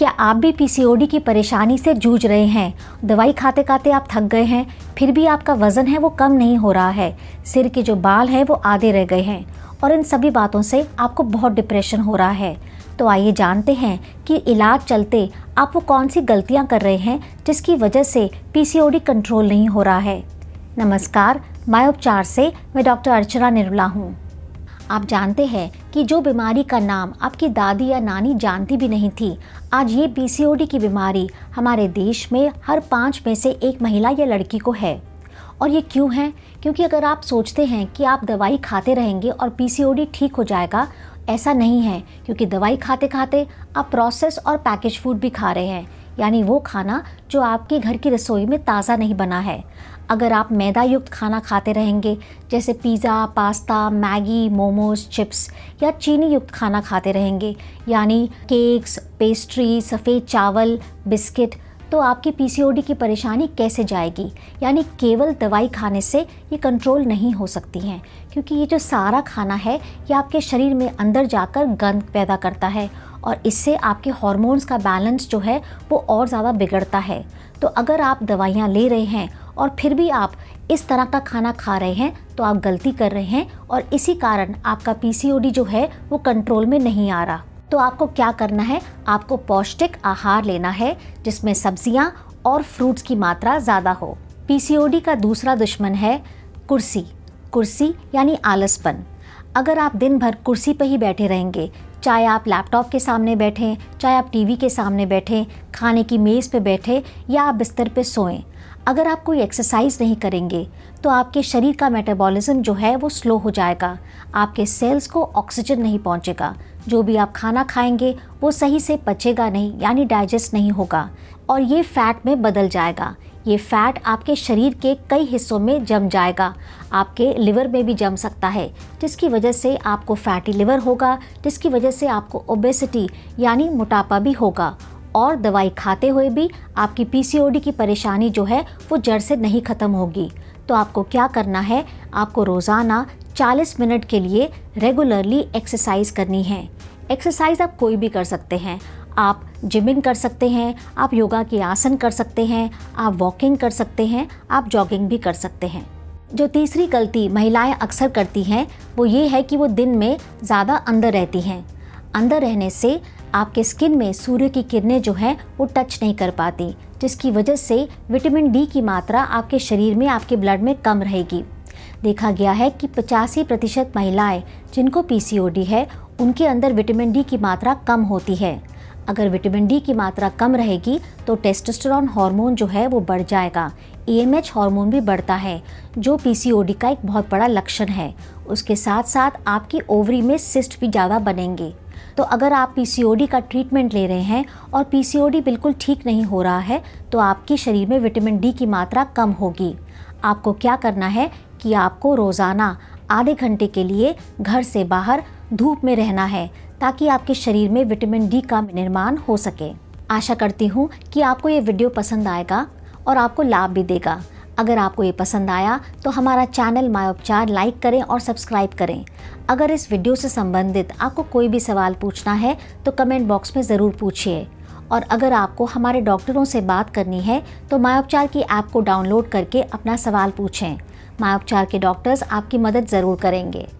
क्या आप भी पी की परेशानी से जूझ रहे हैं दवाई खाते खाते आप थक गए हैं फिर भी आपका वज़न है वो कम नहीं हो रहा है सिर के जो बाल हैं वो आधे रह गए हैं और इन सभी बातों से आपको बहुत डिप्रेशन हो रहा है तो आइए जानते हैं कि इलाज चलते आप वो कौन सी गलतियाँ कर रहे हैं जिसकी वजह से पी कंट्रोल नहीं हो रहा है नमस्कार माय उपचार से मैं डॉक्टर अर्चना निर्मला हूँ आप जानते हैं कि जो बीमारी का नाम आपकी दादी या नानी जानती भी नहीं थी आज ये पी की बीमारी हमारे देश में हर पाँच में से एक महिला या लड़की को है और ये क्यों है क्योंकि अगर आप सोचते हैं कि आप दवाई खाते रहेंगे और पी ठीक हो जाएगा ऐसा नहीं है क्योंकि दवाई खाते खाते आप प्रोसेस और पैकेज फूड भी खा रहे हैं यानी वो खाना जो आपके घर की रसोई में ताज़ा नहीं बना है अगर आप मैदा युक्त खाना खाते रहेंगे जैसे pizza pasta Maggi momos chips या चीनी युक्त खाना खाते रहेंगे यानी केक्स पेस्ट्री सफ़ेद चावल बिस्किट तो आपकी पीसीओडी की परेशानी कैसे जाएगी यानी केवल दवाई खाने से ये कंट्रोल नहीं हो सकती हैं क्योंकि ये जो सारा खाना है ये आपके शरीर में अंदर जाकर गंद पैदा करता है और इससे आपके हॉर्मोन्स का बैलेंस जो है वो और ज़्यादा बिगड़ता है तो अगर आप दवाइयाँ ले रहे हैं और फिर भी आप इस तरह का खाना खा रहे हैं तो आप गलती कर रहे हैं और इसी कारण आपका पी जो है वो कंट्रोल में नहीं आ रहा तो आपको क्या करना है आपको पौष्टिक आहार लेना है जिसमें सब्जियाँ और फ्रूट्स की मात्रा ज़्यादा हो पी का दूसरा दुश्मन है कुर्सी कुर्सी यानी आलसपन अगर आप दिन भर कुर्सी पर ही बैठे रहेंगे चाहे आप लैपटॉप के सामने बैठें चाहे आप टीवी के सामने बैठें खाने की मेज़ पे बैठें या आप बिस्तर पे सोएं अगर आप कोई एक्सरसाइज नहीं करेंगे तो आपके शरीर का मेटाबॉलिज्म जो है वो स्लो हो जाएगा आपके सेल्स को ऑक्सीजन नहीं पहुंचेगा जो भी आप खाना खाएंगे वो सही से पचेगा नहीं यानी डाइजेस्ट नहीं होगा और ये फैट में बदल जाएगा ये फैट आपके शरीर के कई हिस्सों में जम जाएगा आपके लिवर में भी जम सकता है जिसकी वजह से आपको फैटी लिवर होगा जिसकी वजह से आपको ओबेसिटी यानी मोटापा भी होगा और दवाई खाते हुए भी आपकी पीसीओडी की परेशानी जो है वो जड़ से नहीं ख़त्म होगी तो आपको क्या करना है आपको रोज़ाना 40 मिनट के लिए रेगुलरली एक्सरसाइज करनी है एक्सरसाइज आप कोई भी कर सकते हैं आप जिमिंग कर सकते हैं आप योगा के आसन कर सकते हैं आप वॉकिंग कर सकते हैं आप जॉगिंग भी कर सकते हैं जो तीसरी गलती महिलाएं अक्सर करती हैं वो ये है कि वो दिन में ज़्यादा अंदर रहती हैं अंदर रहने से आपके स्किन में सूर्य की किरणें जो हैं वो टच नहीं कर पाती जिसकी वजह से विटामिन डी की मात्रा आपके शरीर में आपके ब्लड में कम रहेगी देखा गया है कि पचासी प्रतिशत महिलाएँ जिनको पी है उनके अंदर विटामिन डी की मात्रा कम होती है अगर विटामिन डी की मात्रा कम रहेगी तो टेस्टोस्टेरोन हार्मोन जो है वो बढ़ जाएगा ईएमएच हार्मोन भी बढ़ता है जो पीसीओडी का एक बहुत बड़ा लक्षण है उसके साथ साथ आपकी ओवरी में सिस्ट भी ज़्यादा बनेंगे तो अगर आप पीसीओडी का ट्रीटमेंट ले रहे हैं और पीसीओडी बिल्कुल ठीक नहीं हो रहा है तो आपके शरीर में विटामिन डी की मात्रा कम होगी आपको क्या करना है कि आपको रोज़ाना आधे घंटे के लिए घर से बाहर धूप में रहना है ताकि आपके शरीर में विटामिन डी का निर्माण हो सके आशा करती हूँ कि आपको ये वीडियो पसंद आएगा और आपको लाभ भी देगा अगर आपको ये पसंद आया तो हमारा चैनल मायोपचार लाइक करें और सब्सक्राइब करें अगर इस वीडियो से संबंधित आपको कोई भी सवाल पूछना है तो कमेंट बॉक्स में ज़रूर पूछिए और अगर आपको हमारे डॉक्टरों से बात करनी है तो मायोपचार की ऐप को डाउनलोड करके अपना सवाल पूछें मायोपचार के डॉक्टर्स आपकी मदद ज़रूर करेंगे